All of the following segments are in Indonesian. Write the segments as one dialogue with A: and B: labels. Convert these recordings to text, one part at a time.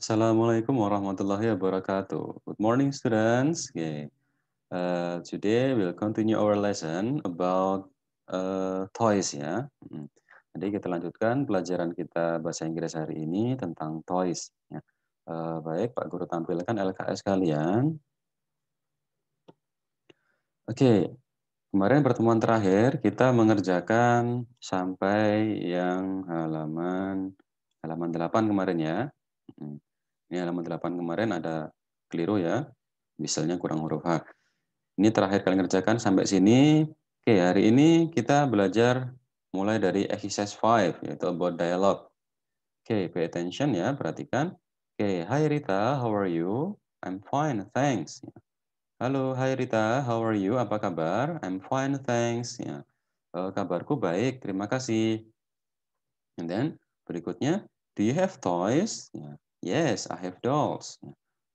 A: Assalamualaikum warahmatullahi wabarakatuh. Good morning, students. Okay. Uh, today we'll continue our lesson about uh, toys ya. Hmm. Jadi kita lanjutkan pelajaran kita bahasa Inggris hari ini tentang toys. Ya. Uh, baik, Pak Guru tampilkan LKS kalian. Oke, okay. kemarin pertemuan terakhir kita mengerjakan sampai yang halaman halaman 8 kemarin ya. Hmm. Ini halaman 8 kemarin ada keliru ya. Misalnya kurang huruf H. Ini terakhir kalian kerjakan sampai sini. Oke, hari ini kita belajar mulai dari exercise 5, yaitu about dialogue. Oke, pay attention ya, perhatikan. Oke, hi Rita, how are you? I'm fine, thanks. Halo, Hi Rita, how are you? Apa kabar? I'm fine, thanks. Ya. Uh, kabarku baik, terima kasih. And then berikutnya, do you have toys? Ya. Yes, I have dolls.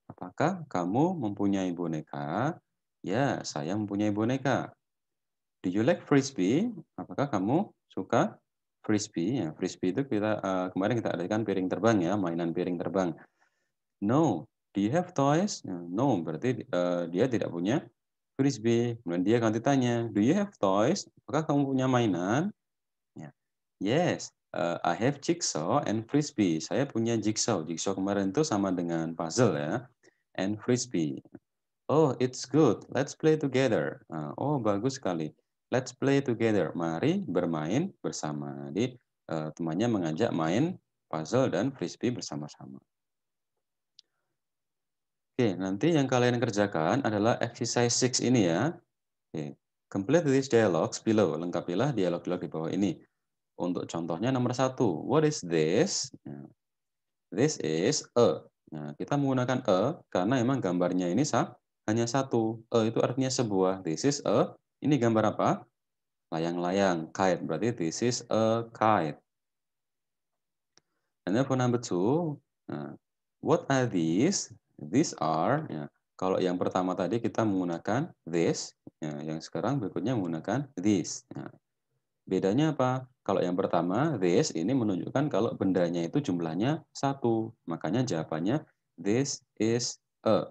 A: Apakah kamu mempunyai boneka? Ya, saya mempunyai boneka. Do you like frisbee? Apakah kamu suka frisbee? Ya, frisbee itu kita uh, kemarin kita adakan piring terbang ya, mainan piring terbang. No, do you have toys? Ya, no, berarti uh, dia tidak punya frisbee. Kemudian dia akan ditanya, do you have toys? Apakah kamu punya mainan? Ya. Yes, uh, I have jigsaw and frisbee. Saya punya jigsaw. Jigsaw kemarin itu sama dengan puzzle ya. And frisbee. Oh, it's good. Let's play together. Uh, oh, bagus sekali. Let's play together. Mari bermain bersama. Jadi uh, eh, temannya mengajak main puzzle dan frisbee bersama-sama. Oke, nanti yang kalian kerjakan adalah exercise 6 ini ya. Oke, complete these dialogues below. Lengkapilah dialog-dialog di bawah ini. Untuk contohnya nomor satu, what is this? Ya. This is a. Nah, kita menggunakan a karena memang gambarnya ini sah, hanya satu. A itu artinya sebuah. This is a. Ini gambar apa? Layang-layang, kite. Berarti this is a kite. And then for number two, nah, what are these? These are. Ya, kalau yang pertama tadi kita menggunakan this, ya, yang sekarang berikutnya menggunakan this. Nah, bedanya apa? Kalau yang pertama, this ini menunjukkan kalau bendanya itu jumlahnya satu. Makanya jawabannya this is a.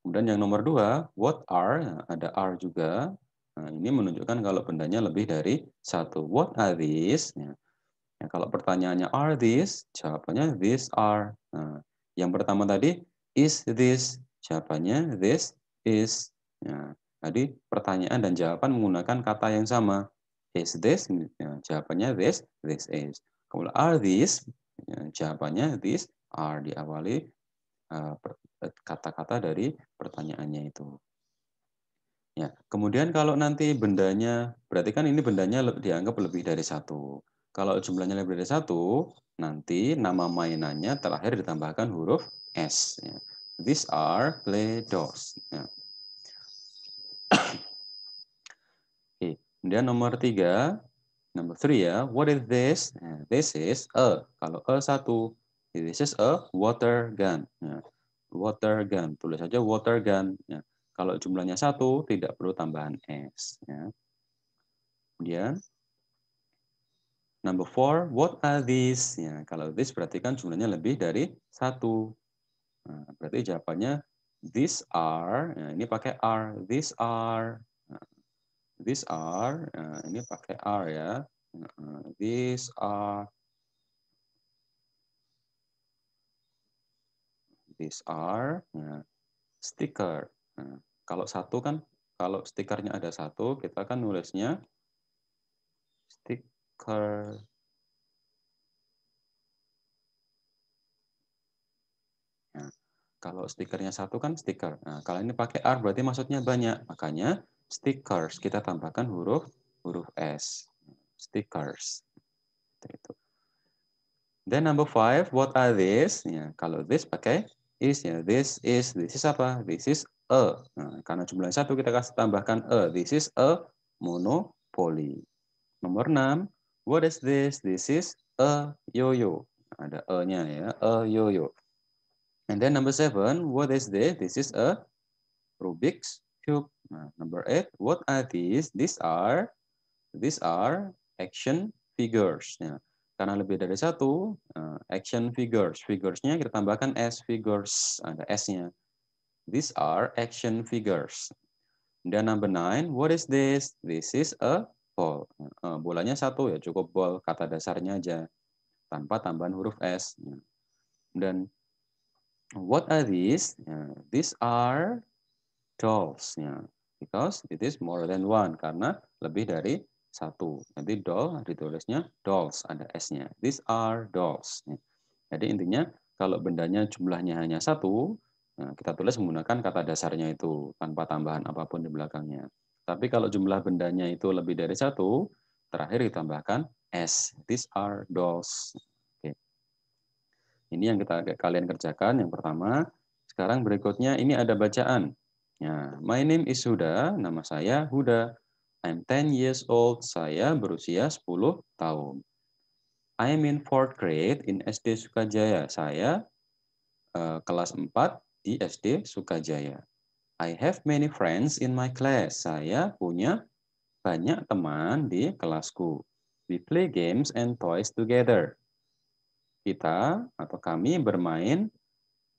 A: Kemudian yang nomor dua, what are, nah, ada are juga. Nah, ini menunjukkan kalau bendanya lebih dari satu. What are these? Ya. Nah, kalau pertanyaannya are these, jawabannya these are. Nah, yang pertama tadi, is this? Jawabannya this is. Nah, jadi pertanyaan dan jawaban menggunakan kata yang sama. Is this? Ya, jawabannya this, this is. Kemudian are these? Ya, jawabannya these are diawali eh, eh, kata-kata uh, dari pertanyaannya itu. Ya, kemudian kalau nanti bendanya, berarti kan ini bendanya dianggap lebih dari satu. Kalau jumlahnya lebih dari satu, nanti nama mainannya terakhir ditambahkan huruf S. Ya. These are play dolls. Ya. Kemudian nomor tiga, nomor three ya, what is this? Nah, this is a. Kalau a satu, this is a water gun. Nah, water gun, tulis saja water gun. Nah, kalau jumlahnya satu, tidak perlu tambahan s. Ya. Kemudian Number four, what are these? Ya, kalau this berarti kan jumlahnya lebih dari satu. Nah, berarti jawabannya these are. ya, ini pakai are. These are these are uh, ini pakai are ya uh, eh, these are these are uh, sticker uh, kalau satu kan kalau stikernya ada satu kita kan nulisnya stiker ya, Kalau stikernya satu kan stiker. Nah, kalau ini pakai R berarti maksudnya banyak. Makanya stickers. Kita tambahkan huruf huruf S. Stickers. Itu. Then number five, what are these? Ya, kalau this pakai is ya. This is, this is apa? This is a. Nah, karena jumlahnya satu kita kasih tambahkan a. This is a monopoly. Nomor enam, what is this? This is a yo-yo. Ada a nya ya, a yo-yo. And then number seven, what is this? This is a Rubik's cube. Nah, number eight, what are these? These are these are action figures. Ya. Karena lebih dari satu, uh, action figures. Figuresnya kita tambahkan S figures, ada S-nya. These are action figures. Dan number nine, what is this? This is a ball. Uh, bolanya satu ya, cukup ball, kata dasarnya aja. Tanpa tambahan huruf S. Ya. Dan what are these? Uh, these are dolls-nya. Because it is more than one, karena lebih dari satu. Nanti doll ditulisnya dolls, ada S-nya. These are dolls. Jadi intinya kalau bendanya jumlahnya hanya satu, nah, kita tulis menggunakan kata dasarnya itu tanpa tambahan apapun di belakangnya. Tapi kalau jumlah bendanya itu lebih dari satu, terakhir ditambahkan S. These are dolls. Oke. Ini yang kita kalian kerjakan yang pertama. Sekarang berikutnya ini ada bacaan. Ya, my name is Huda, nama saya Huda. I'm 10 years old, saya berusia 10 tahun. I am in fourth grade in SD Sukajaya. Saya uh, kelas 4 di SD Sukajaya. I have many friends in my class. Saya punya banyak teman di kelasku. We play games and toys together. Kita atau kami bermain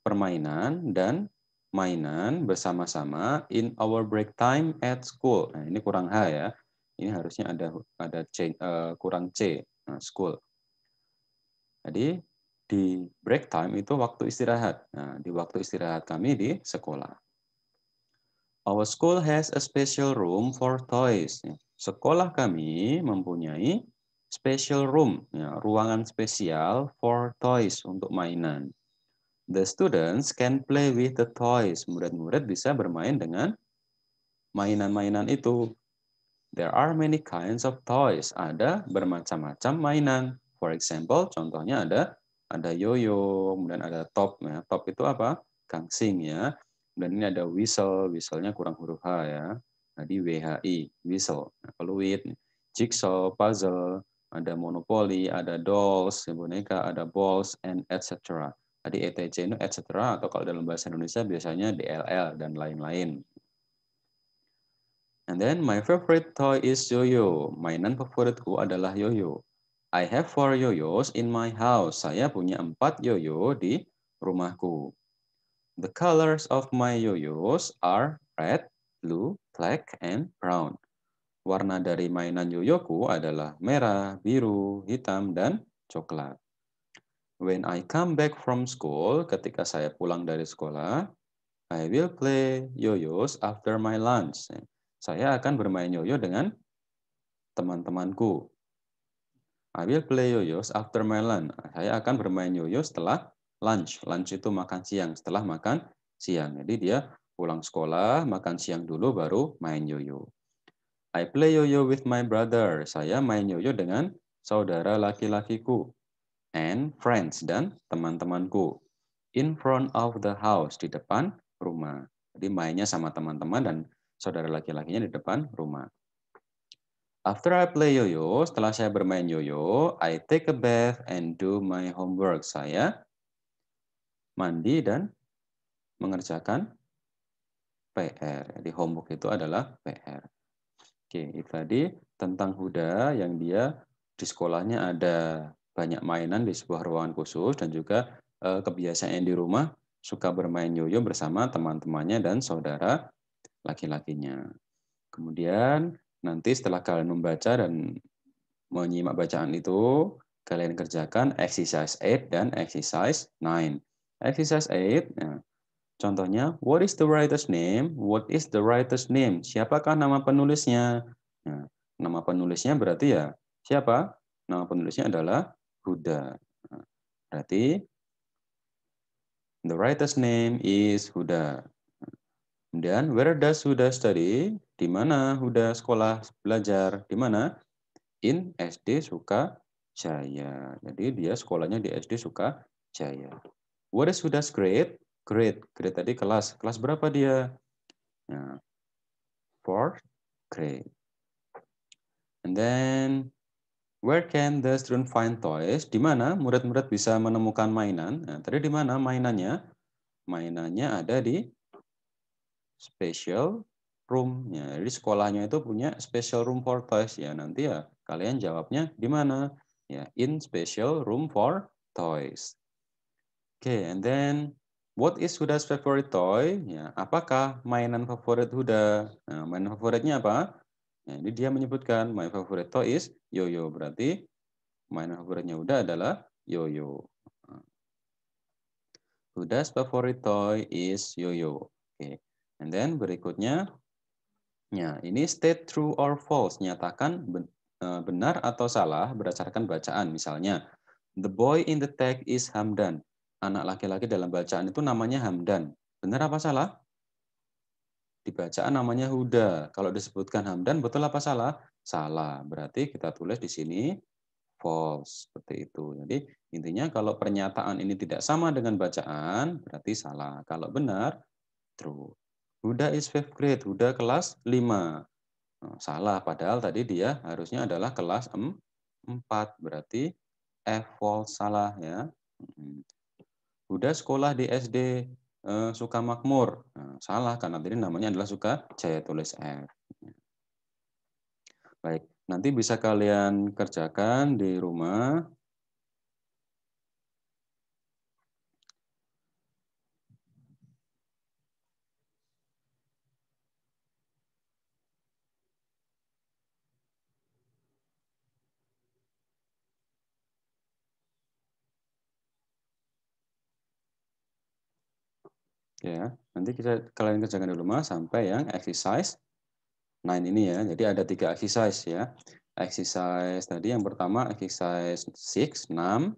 A: permainan dan mainan bersama-sama in our break time at school. Nah, ini kurang H ya. Ini harusnya ada ada C, uh, kurang C, nah, school. Jadi di break time itu waktu istirahat. Nah, di waktu istirahat kami di sekolah. Our school has a special room for toys. Ya, sekolah kami mempunyai special room, ya, ruangan spesial for toys untuk mainan. The students can play with the toys. Murid-murid bisa bermain dengan mainan-mainan itu. There are many kinds of toys. Ada bermacam-macam mainan. For example, contohnya ada ada yoyo, kemudian ada top. Ya. Top itu apa? Kangsing ya. Kemudian ini ada whistle. Whistle-nya kurang huruf H ya. Tadi WHI, whistle. Nah, peluit, jigsaw, puzzle, ada monopoli, ada dolls, ya, boneka, ada balls, and etc. Tadi ETC itu etc. atau kalau dalam bahasa Indonesia biasanya DLL dan lain-lain. And then my favorite toy is yo yo. Mainan favoritku adalah yo yo. I have four yo yos in my house. Saya punya empat yo yo di rumahku. The colors of my yo yos are red, blue, black, and brown. Warna dari mainan yo yoku adalah merah, biru, hitam, dan coklat. When I come back from school, ketika saya pulang dari sekolah, I will play yo yoyos after my lunch. Saya akan bermain yo-yo dengan teman-temanku. I will play yo yoyos after my lunch. Saya akan bermain yo-yo setelah lunch. Lunch itu makan siang, setelah makan siang. Jadi dia pulang sekolah, makan siang dulu baru main yo-yo. I play yo-yo with my brother. Saya main yo-yo dengan saudara laki-lakiku and friends dan teman-temanku in front of the house di depan rumah. Jadi mainnya sama teman-teman dan saudara laki-lakinya di depan rumah. After I play yo yo, setelah saya bermain yo yo, I take a bath and do my homework. Saya mandi dan mengerjakan PR. Jadi homework itu adalah PR. Oke, itu tadi tentang Huda yang dia di sekolahnya ada banyak mainan di sebuah ruangan khusus dan juga eh, kebiasaan yang di rumah suka bermain yoyo bersama teman-temannya dan saudara laki-lakinya. Kemudian nanti setelah kalian membaca dan menyimak bacaan itu, kalian kerjakan exercise 8 dan exercise 9. Exercise 8, ya, nah, contohnya, what is the writer's name? What is the writer's name? Siapakah nama penulisnya? Ya. nama penulisnya berarti ya siapa? Nama penulisnya adalah Huda. Nah, berarti the writer's name is Huda. Dan where does Huda study? Di mana Huda sekolah belajar? Di mana? In SD Sukajaya. Jadi dia sekolahnya di SD Sukajaya. What is Huda's grade? Grade. Grade tadi kelas. Kelas berapa dia? Nah, fourth grade. And then Where can the student find toys? Di mana murid-murid bisa menemukan mainan? Nah, tadi di mana mainannya? Mainannya ada di special room. Ya, jadi sekolahnya itu punya special room for toys. Ya, nanti ya kalian jawabnya di mana? Ya, in special room for toys. Oke, okay, and then what is Huda's favorite toy? Ya, apakah mainan favorit Huda? Nah, mainan favoritnya apa? Nah, ini dia menyebutkan my favorite toy is yo yo Berarti main favoritnya udah adalah yo yo nah. udah favorite toy is yo yo Oke. Okay. And then berikutnya ya, ini state true or false, nyatakan eh, benar atau salah berdasarkan bacaan. Misalnya, the boy in the tag is Hamdan. Anak laki-laki dalam bacaan itu namanya Hamdan. Benar apa salah? Dibacaan namanya Huda. Kalau disebutkan Hamdan, betul apa salah? Salah. Berarti kita tulis di sini false. Seperti itu. Jadi intinya kalau pernyataan ini tidak sama dengan bacaan, berarti salah. Kalau benar, true. Huda is fifth grade. Huda kelas 5. Nah, salah. Padahal tadi dia harusnya adalah kelas 4. Berarti F false salah. ya. Mm-hmm. Huda sekolah di SD Eh, suka makmur. Nah, salah karena tadi namanya adalah suka jaya tulis R. Baik, nanti bisa kalian kerjakan di rumah Ya, nanti kita kalian kerjakan di rumah sampai yang exercise 9 ini ya. Jadi ada tiga exercise ya. Exercise tadi yang pertama exercise 6, 6,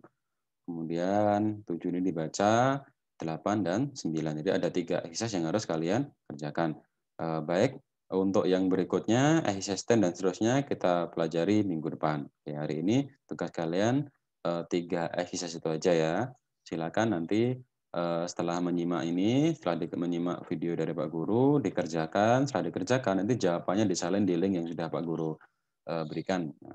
A: kemudian 7 ini dibaca, 8 dan 9. Jadi ada tiga exercise yang harus kalian kerjakan. Eh, baik, untuk yang berikutnya, exercise 10 dan seterusnya kita pelajari minggu depan. Oke, hari ini tugas kalian eh, tiga exercise itu aja ya. Silakan nanti Eh, setelah menyimak ini, setelah menyimak video dari Pak Guru, dikerjakan, setelah dikerjakan, nanti jawabannya disalin di link yang sudah Pak Guru eh, berikan. Jadi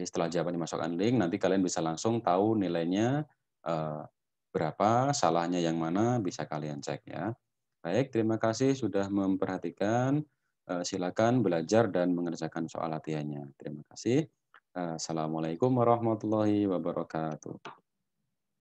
A: nah, setelah jawaban dimasukkan link, nanti kalian bisa langsung tahu nilainya eh, berapa, salahnya yang mana, bisa kalian cek ya. Baik, terima kasih sudah memperhatikan. Silakan belajar dan mengerjakan soal latihannya. Terima kasih. Assalamualaikum warahmatullahi wabarakatuh.